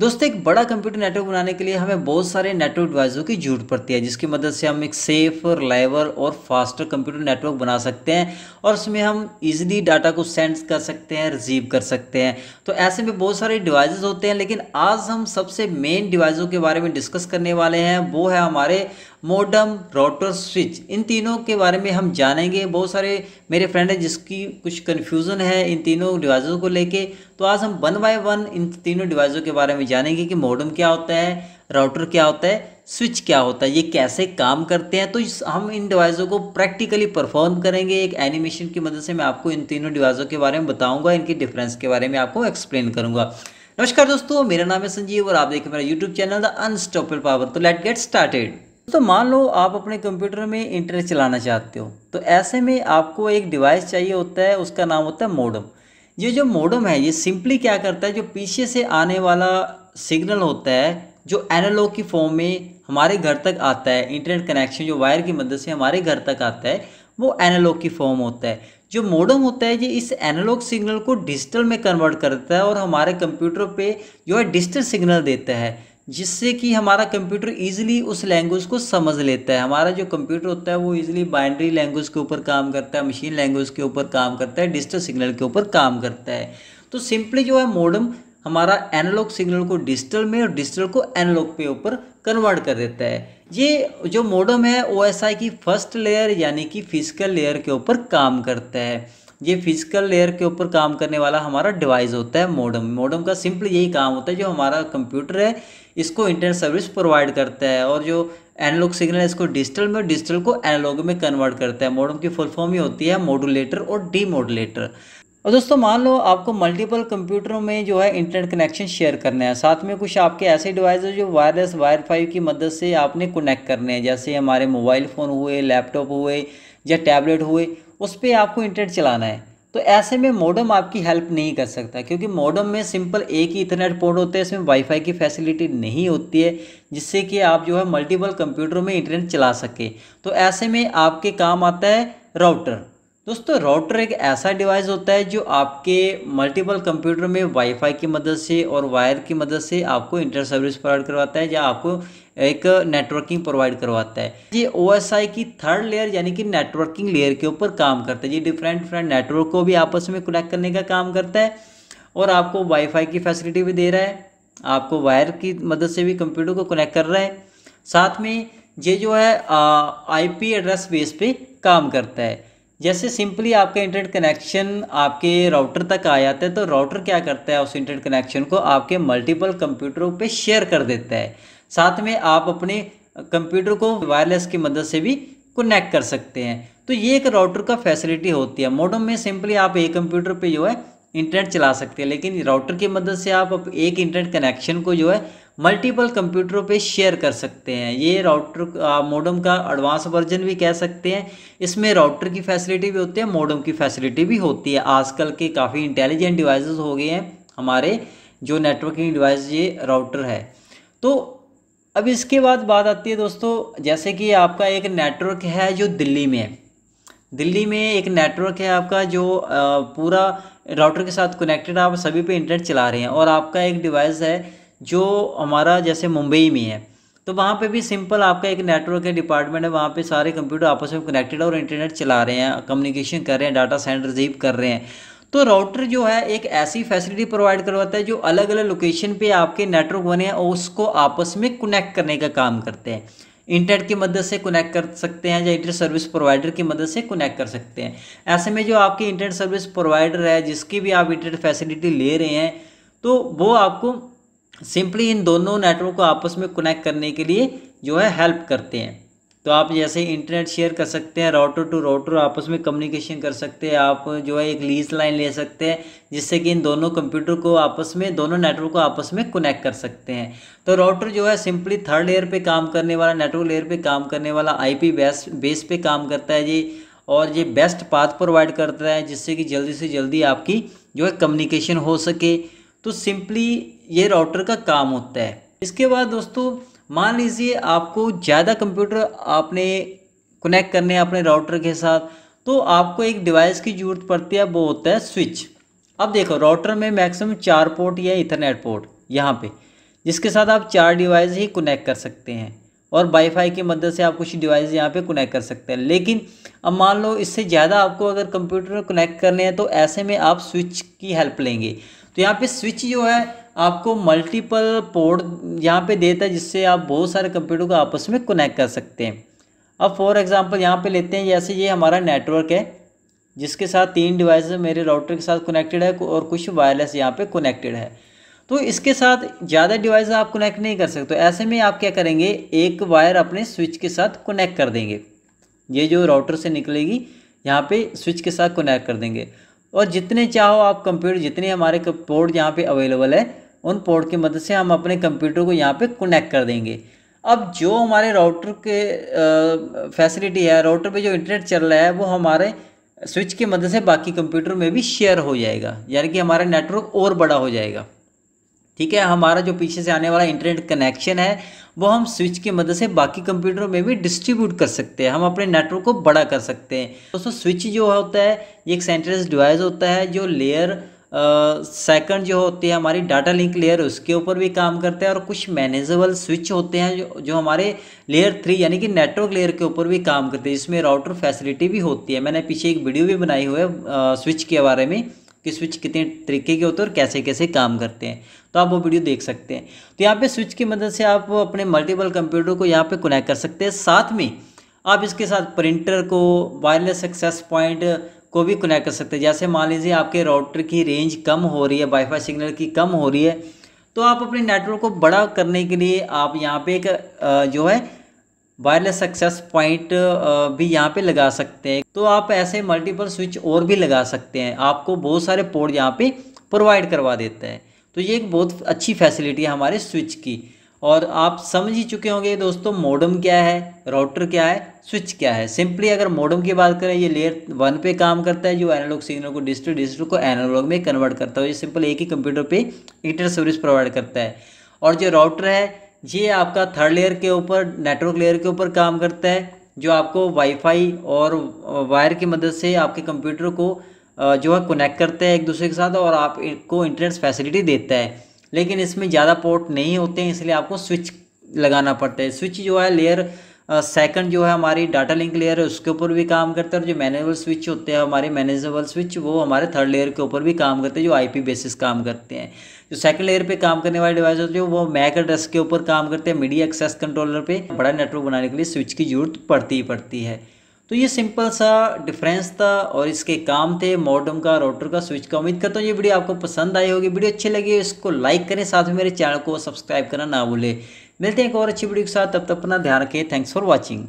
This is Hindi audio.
दोस्तों एक बड़ा कंप्यूटर नेटवर्क बनाने के लिए हमें बहुत सारे नेटवर्क डिवाइसों की जरूरत पड़ती है जिसकी मदद से हम एक सेफ लाइवर और फास्टर कंप्यूटर नेटवर्क बना सकते हैं और उसमें हम इजीली डाटा को सेंड कर सकते हैं रिसीव कर सकते हैं तो ऐसे में बहुत सारे डिवाइसेस होते हैं लेकिन आज हम सबसे मेन डिवाइसों के बारे में डिस्कस करने वाले हैं वो है हमारे मोडम राउटर स्विच इन तीनों के बारे में हम जानेंगे बहुत सारे मेरे फ्रेंड है जिसकी कुछ कन्फ्यूज़न है इन तीनों डिवाइसों को लेके तो आज हम वन बाय वन इन तीनों डिवाइसों के बारे में जानेंगे कि मॉडम क्या होता है राउटर क्या होता है स्विच क्या होता है ये कैसे काम करते हैं तो हम इन डिवाइसों को प्रैक्टिकली परफॉर्म करेंगे एक एनिमेशन की मदद से मैं आपको इन तीनों डिवाइसों के बारे में बताऊँगा इनके डिफरेंस के बारे में आपको एक्सप्लेन करूँगा नमस्कार दोस्तों मेरा नाम है संजीव और आप देखें मेरा YouTube channel the unstoppable power तो लेट गेट स्टार्टेड तो मान लो आप अपने कंप्यूटर में इंटरनेट चलाना चाहते हो तो ऐसे में आपको एक डिवाइस चाहिए होता है उसका नाम होता है मोडम ये जो मोडम है ये सिंपली क्या करता है जो पीछे से आने वाला सिग्नल होता है जो एनालॉग की फॉर्म में हमारे घर तक आता है इंटरनेट कनेक्शन जो वायर की मदद से हमारे घर तक आता है वो एनालॉग की फॉर्म होता है जो मोडम होता है ये इस एनालॉग सिग्नल को डिजिटल में कन्वर्ट करता है और हमारे कंप्यूटर पे जो है डिजिटल सिग्नल देता है जिससे कि हमारा कंप्यूटर इजीली उस लैंग्वेज को समझ लेता है हमारा जो कंप्यूटर होता है वो इजीली बाइंड्री लैंग्वेज के ऊपर काम करता है मशीन लैंग्वेज के ऊपर काम करता है डिजिटल सिग्नल के ऊपर काम करता है तो सिंपली जो है मोडम हमारा एनालॉग सिग्नल को डिजिटल में और डिजिटल को एनालॉग पे ऊपर कन्वर्ट कर देता है ये जो मोडम है ओ की फर्स्ट लेयर यानी कि फिजिकल लेयर के ऊपर काम करता है ये फिजिकल लेयर के ऊपर काम करने वाला हमारा डिवाइस होता है मोडम मोडम का सिंपल यही काम होता है जो हमारा कंप्यूटर है इसको इंटरनेट सर्विस प्रोवाइड करता है और जो एनालॉग सिग्नल है इसको डिजिटल में डिजिटल को एनालॉग में कन्वर्ट करता है मॉडम की फुल फॉर्म ही होती है मॉडुलेटर और डी डीमोडुलेटर और दोस्तों मान लो आपको मल्टीपल कंप्यूटरों में जो है इंटरनेट कनेक्शन शेयर करना है साथ में कुछ आपके ऐसे डिवाइस जो वायरलेस फाइव की मदद से आपने कनेक्ट करने हैं जैसे हमारे मोबाइल फ़ोन हुए लैपटॉप हुए या टैबलेट हुए उस पर आपको इंटरनेट चलाना है तो ऐसे में मोडम आपकी हेल्प नहीं कर सकता क्योंकि मोडम में सिंपल एक ही इथरनेट पोर्ट होता है इसमें वाईफाई की फैसिलिटी नहीं होती है जिससे कि आप जो है मल्टीपल कंप्यूटरों में इंटरनेट चला सके तो ऐसे में आपके काम आता है राउटर दोस्तों राउटर एक ऐसा डिवाइस होता है जो आपके मल्टीपल कंप्यूटर में वाईफाई की मदद से और वायर की मदद से आपको इंटर सर्विस प्रोवाइड करवाता है या आपको एक नेटवर्किंग प्रोवाइड करवाता है ये ओ की थर्ड लेयर यानी कि नेटवर्किंग लेयर के ऊपर काम करता है ये डिफरेंट डिफरेंट नेटवर्क को भी आपस में कनेक्ट करने का काम करता है और आपको वाईफाई की फैसिलिटी भी दे रहा है आपको वायर की मदद से भी कंप्यूटर को कनेक्ट कर रहा है साथ में ये जो है आईपी एड्रेस बेस पे काम करता है जैसे सिंपली आपका इंटरनेट कनेक्शन आपके राउटर तक आ जाता है तो राउटर क्या करता है उस इंटरनेट कनेक्शन को आपके मल्टीपल कंप्यूटरों पे शेयर कर देता है साथ में आप अपने कंप्यूटर को वायरलेस की मदद से भी कनेक्ट कर सकते हैं तो ये एक राउटर का फैसिलिटी होती है मोडम में सिंपली आप एक कंप्यूटर पर जो है इंटरनेट चला सकते हैं लेकिन राउटर की मदद से आप एक इंटरनेट कनेक्शन को जो है मल्टीपल कंप्यूटरों पे शेयर कर सकते हैं ये राउटर मोडम का एडवांस वर्जन भी कह सकते हैं इसमें राउटर की फैसिलिटी भी होती है मोडम की फैसिलिटी भी होती है आजकल के काफ़ी इंटेलिजेंट डिवाइसेस हो गए हैं हमारे जो नेटवर्किंग डिवाइस ये राउटर है तो अब इसके बाद बात आती है दोस्तों जैसे कि आपका एक नेटवर्क है जो दिल्ली में है दिल्ली में एक नेटवर्क है आपका जो पूरा राउटर के साथ कनेक्टेड आप सभी पे इंटरनेट चला रहे हैं और आपका एक डिवाइस है जो हमारा जैसे मुंबई में है तो वहाँ पे भी सिंपल आपका एक नेटवर्क है डिपार्टमेंट है वहाँ पे सारे कंप्यूटर आपस में कनेक्टेड और इंटरनेट चला रहे हैं कम्युनिकेशन कर रहे हैं डाटा सेंड रिसीव कर रहे हैं तो राउटर जो है एक ऐसी फैसिलिटी प्रोवाइड करवाता है जो अलग अलग लोकेशन पे आपके नेटवर्क बने हैं और उसको आपस में कनेक्ट करने का काम करते हैं इंटरनेट की मदद से कनेक्ट कर सकते हैं या इंटरनेट सर्विस प्रोवाइडर की मदद से कनेक्ट कर सकते हैं ऐसे में जो आपकी इंटरनेट सर्विस प्रोवाइडर है जिसकी भी आप इंटरनेट फैसिलिटी ले रहे हैं तो वो आपको सिंपली इन दोनों नेटवर्क को आपस में कनेक्ट करने के लिए जो है हेल्प करते हैं तो आप जैसे इंटरनेट शेयर कर सकते हैं राउटर टू राउटर आपस में कम्युनिकेशन कर सकते हैं आप जो है एक लीज लाइन ले सकते हैं जिससे कि इन दोनों कंप्यूटर को आपस में दोनों नेटवर्क को आपस में कनेक्ट कर सकते हैं तो राउटर जो है सिंपली थर्ड लेयर पे काम करने वाला नेटवर्क लेयर पे काम करने वाला आईपी बेस बेस पे काम करता है जी और ये बेस्ट पाथ प्रोवाइड करता है जिससे कि जल्दी से जल्दी आपकी जो है कम्युनिकेशन हो सके तो सिंपली ये राउटर का काम होता है इसके बाद दोस्तों मान लीजिए आपको ज़्यादा कंप्यूटर आपने कनेक्ट करने हैं अपने राउटर के साथ तो आपको एक डिवाइस की ज़रूरत पड़ती है वो होता है स्विच अब देखो राउटर में मैक्सिमम चार पोर्ट या इथरनेट पोर्ट यहाँ पे जिसके साथ आप चार डिवाइस ही कनेक्ट कर सकते हैं और वाईफाई की मदद से आप कुछ डिवाइस यहाँ पे कनेक्ट कर सकते हैं लेकिन अब मान लो इससे ज़्यादा आपको अगर कंप्यूटर कनेक्ट करने हैं तो ऐसे में आप स्विच की हेल्प लेंगे तो यहाँ पे स्विच जो है आपको मल्टीपल पोर्ट यहाँ पे देता है जिससे आप बहुत सारे कंप्यूटर को आपस में कनेक्ट कर सकते हैं अब फॉर एग्जांपल यहाँ पे लेते हैं जैसे ये हमारा नेटवर्क है जिसके साथ तीन डिवाइस मेरे राउटर के साथ कनेक्टेड है और कुछ वायरलेस यहाँ पर कनेक्टेड है तो इसके साथ ज़्यादा डिवाइस आप कनेक्ट नहीं कर सकते तो ऐसे में आप क्या करेंगे एक वायर अपने स्विच के साथ कनेक्ट कर देंगे ये जो राउटर से निकलेगी यहाँ पे स्विच के साथ कनेक्ट कर देंगे और जितने चाहो आप कंप्यूटर जितने हमारे पोर्ट यहाँ पे अवेलेबल है उन पोर्ट की मदद से हम अपने कंप्यूटर को यहाँ पे कनेक्ट कर देंगे अब जो हमारे राउटर के फैसिलिटी है राउटर पे जो इंटरनेट चल रहा है वो हमारे स्विच की मदद से बाकी कंप्यूटर में भी शेयर हो जाएगा यानी कि हमारा नेटवर्क और बड़ा हो जाएगा ठीक है हमारा जो पीछे से आने वाला इंटरनेट कनेक्शन है वो हम स्विच की मदद से बाकी कंप्यूटरों में भी डिस्ट्रीब्यूट कर सकते हैं हम अपने नेटवर्क को बड़ा कर सकते हैं दोस्तों स्विच जो होता है ये एक सेंट्रलाइज डिवाइस होता है जो लेयर सेकंड uh, जो होती है हमारी डाटा लिंक लेयर उसके ऊपर भी काम करते हैं और कुछ मैनेजेबल स्विच होते हैं जो जो हमारे लेयर थ्री यानी कि नेटवर्क लेयर के ऊपर भी काम करते हैं जिसमें राउटर फैसिलिटी भी होती है मैंने पीछे एक वीडियो भी बनाई हुई है स्विच के बारे में कि स्विच कितने तरीके के होते हैं और कैसे कैसे काम करते हैं तो आप वो वीडियो देख सकते हैं तो यहाँ पे स्विच की मदद से आप अपने मल्टीपल कंप्यूटर को यहाँ पे कनेक्ट कर सकते हैं साथ में आप इसके साथ प्रिंटर को वायरलेस एक्सेस पॉइंट को भी कनेक्ट कर सकते हैं जैसे मान लीजिए आपके राउटर की रेंज कम हो रही है वाईफाई सिग्नल की कम हो रही है तो आप अपने नेटवर्क को बड़ा करने के लिए आप यहाँ पे एक जो है वायरलेस सक्सेस पॉइंट भी यहाँ पे लगा सकते हैं तो आप ऐसे मल्टीपल स्विच और भी लगा सकते हैं आपको बहुत सारे पोर्ट यहाँ पे प्रोवाइड करवा देते हैं तो ये एक बहुत अच्छी फैसिलिटी है हमारे स्विच की और आप समझ ही चुके होंगे दोस्तों मोडम क्या है राउटर क्या है स्विच क्या है सिंपली अगर मोडम की बात करें ये लेयर वन पे काम करता है जो एनालॉग सिग्नल को डिजिटल डिजिटल को एनालॉग में कन्वर्ट करता है ये सिंपल एक ही कंप्यूटर पे इंटर सर्विस प्रोवाइड करता है और जो राउटर है ये आपका थर्ड लेयर के ऊपर नेटवर्क लेयर के ऊपर काम करता है जो आपको वाईफाई और वायर की मदद से आपके कंप्यूटर को जो है कनेक्ट करता है एक दूसरे के साथ और आपको इंटरनेट फैसिलिटी देता है लेकिन इसमें ज़्यादा पोर्ट नहीं होते हैं इसलिए आपको स्विच लगाना पड़ता है स्विच जो है लेयर सेकंड जो है हमारी डाटा लिंक लेयर है उसके ऊपर भी काम करता है और जो मैनेजेबल स्विच होते हैं हमारे मैनेजेबल स्विच वो हमारे थर्ड लेयर के ऊपर भी काम करते हैं जो आईपी बेसिस काम करते हैं जो सेकंड लेयर पे काम करने वाले डिवाइस होते हैं वो मैक एड्रेस के ऊपर काम करते हैं मीडिया एक्सेस कंट्रोलर पर बड़ा नेटवर्क बनाने के लिए स्विच की जरूरत पड़ती ही पड़ती है तो ये सिंपल सा डिफरेंस था और इसके काम थे मॉडम का रोटर का स्विच का उम्मीद करता हूँ ये वीडियो आपको पसंद आई होगी वीडियो अच्छी लगी इसको लाइक करें साथ में मेरे चैनल को सब्सक्राइब करना ना भूलें मिलते हैं एक और अच्छी वीडियो के साथ तब तक अपना ध्यान रखें थैंक्स फॉर वॉचिंग